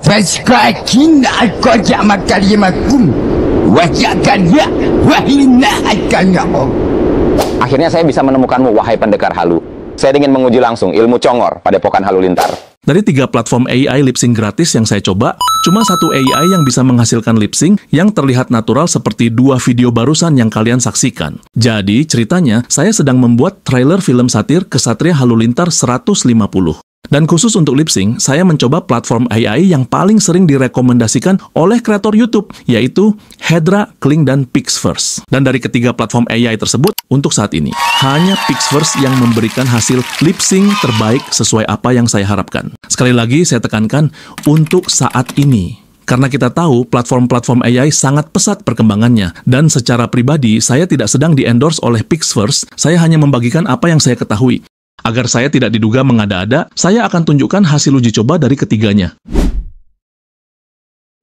فاستعكين القجع كلمكم wajakannya wahina akanyakum Akhirnya saya bisa menemukanmu wahai pendekar halu. Saya ingin menguji langsung ilmu congor pada pokan lintar. Dari tiga platform AI lip sync gratis yang saya coba, cuma satu AI yang bisa menghasilkan lip sync yang terlihat natural seperti dua video barusan yang kalian saksikan. Jadi, ceritanya, saya sedang membuat trailer film satir Kesatria Halulintar 150. Dan khusus untuk lip sync, saya mencoba platform AI yang paling sering direkomendasikan oleh kreator YouTube, yaitu Hedra, Kling, dan Pixverse. Dan dari ketiga platform AI tersebut, untuk saat ini, hanya Pixverse yang memberikan hasil lip sync terbaik sesuai apa yang saya harapkan. Sekali lagi, saya tekankan, untuk saat ini. Karena kita tahu platform-platform AI sangat pesat perkembangannya dan secara pribadi saya tidak sedang diendorse oleh Pixverse, saya hanya membagikan apa yang saya ketahui. Agar saya tidak diduga mengada-ada, saya akan tunjukkan hasil uji coba dari ketiganya.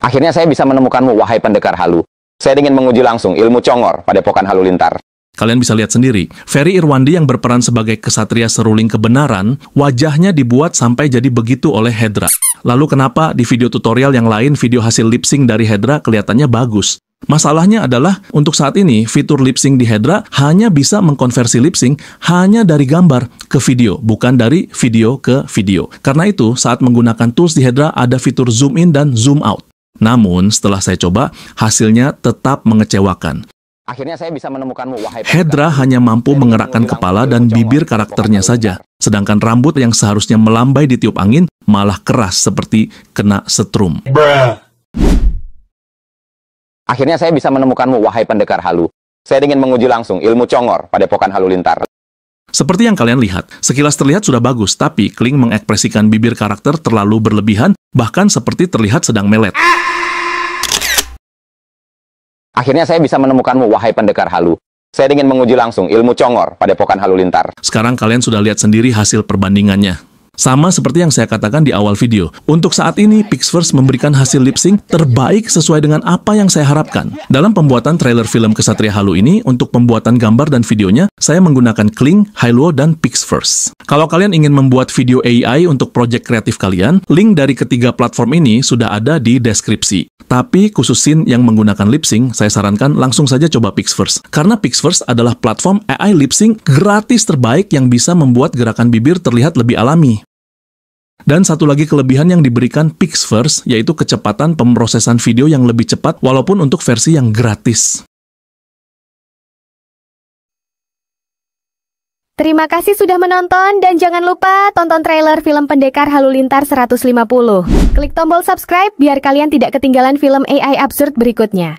Akhirnya saya bisa menemukanmu, wahai pendekar halu. Saya ingin menguji langsung ilmu congor pada pokan halu lintar. Kalian bisa lihat sendiri, Ferry Irwandi yang berperan sebagai kesatria seruling kebenaran, wajahnya dibuat sampai jadi begitu oleh Hedra. Lalu kenapa di video tutorial yang lain video hasil lip sync dari Hedra kelihatannya bagus? Masalahnya adalah untuk saat ini fitur lip sync di Hedra hanya bisa mengkonversi lip sync hanya dari gambar ke video, bukan dari video ke video. Karena itu saat menggunakan tools di Hedra ada fitur zoom in dan zoom out. Namun setelah saya coba hasilnya tetap mengecewakan. Akhirnya saya bisa menemukanmu, wahai Hedra hanya mampu mengerakkan kepala dan bibir karakternya saja, sedangkan rambut yang seharusnya melambai di tiup angin malah keras seperti kena setrum. Bruh. Akhirnya saya bisa menemukanmu, wahai pendekar halu. Saya ingin menguji langsung ilmu congor pada pokan halu lintar. Seperti yang kalian lihat, sekilas terlihat sudah bagus, tapi Kling mengekspresikan bibir karakter terlalu berlebihan, bahkan seperti terlihat sedang melet. Akhirnya saya bisa menemukanmu, wahai pendekar halu. Saya ingin menguji langsung ilmu congor pada pokan halu lintar. Sekarang kalian sudah lihat sendiri hasil perbandingannya. Sama seperti yang saya katakan di awal video, untuk saat ini Pixverse memberikan hasil lip sync terbaik sesuai dengan apa yang saya harapkan. Dalam pembuatan trailer film Kesatria Halu ini, untuk pembuatan gambar dan videonya, saya menggunakan Kling, Hilo, dan Pixverse. Kalau kalian ingin membuat video AI untuk proyek kreatif kalian, link dari ketiga platform ini sudah ada di deskripsi. Tapi khusus scene yang menggunakan lip sync, saya sarankan langsung saja coba Pixverse. Karena Pixverse adalah platform AI lip sync gratis terbaik yang bisa membuat gerakan bibir terlihat lebih alami. Dan satu lagi kelebihan yang diberikan Pixverse yaitu kecepatan pemrosesan video yang lebih cepat walaupun untuk versi yang gratis. Terima kasih sudah menonton dan jangan lupa tonton trailer film Pendekar Halulintar 150. Klik tombol subscribe biar kalian tidak ketinggalan film AI absurd berikutnya.